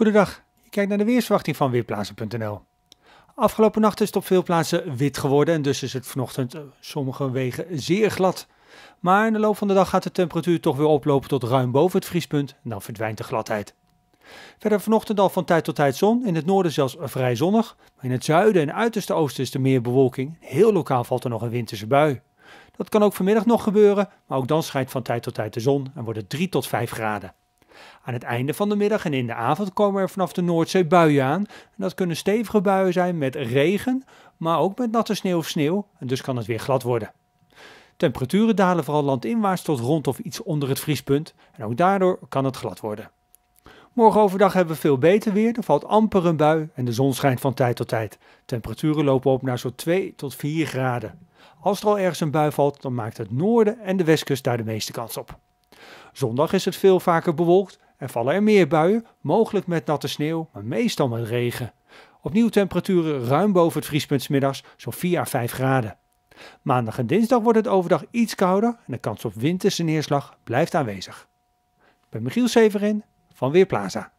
Goedendag, Je kijk naar de weersverwachting van Weerplaatsen.nl. Afgelopen nacht is het op veel plaatsen wit geworden en dus is het vanochtend eh, sommige wegen zeer glad. Maar in de loop van de dag gaat de temperatuur toch weer oplopen tot ruim boven het vriespunt en dan verdwijnt de gladheid. Verder vanochtend al van tijd tot tijd zon, in het noorden zelfs vrij zonnig, maar in het zuiden en uiterste oosten is er meer bewolking. Heel lokaal valt er nog een winterse bui. Dat kan ook vanmiddag nog gebeuren, maar ook dan schijnt van tijd tot tijd de zon en wordt het 3 tot 5 graden. Aan het einde van de middag en in de avond komen er vanaf de Noordzee buien aan. En dat kunnen stevige buien zijn met regen, maar ook met natte sneeuw of sneeuw. En dus kan het weer glad worden. Temperaturen dalen vooral landinwaarts tot rond of iets onder het vriespunt. En ook daardoor kan het glad worden. Morgen overdag hebben we veel beter weer. Er valt amper een bui en de zon schijnt van tijd tot tijd. Temperaturen lopen op naar zo'n 2 tot 4 graden. Als er al ergens een bui valt, dan maakt het noorden en de westkust daar de meeste kans op. Zondag is het veel vaker bewolkt en vallen er meer buien, mogelijk met natte sneeuw, maar meestal met regen. Opnieuw temperaturen ruim boven het vriespunt middags, zo'n 4 à 5 graden. Maandag en dinsdag wordt het overdag iets kouder en de kans op winterse neerslag blijft aanwezig. Ik ben Michiel Severin van Weerplaza.